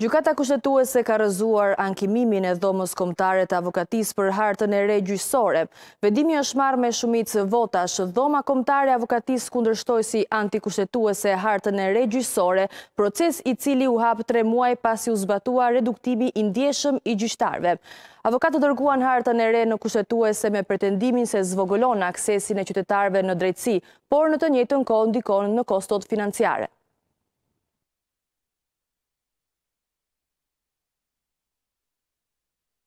Gjukata kushtetuese ka rëzuar ankimimin e dhomës të avokatis për hartën e re gjysore. Vedimi është marrë me shumit së votash, dhoma komtare avokatis kundërshtoj si antikushtetuese hartën e re gjysore, proces i cili u hap tre muaj pasi u zbatua reduktimi indjeshëm i gjyshtarve. Avokatë të dërguan hartën e re në kushtetuese me pretendimin se zvogëlon aksesin e qytetarve në drejtësi, por në të njëtën kohë ndikon në kostot financiare.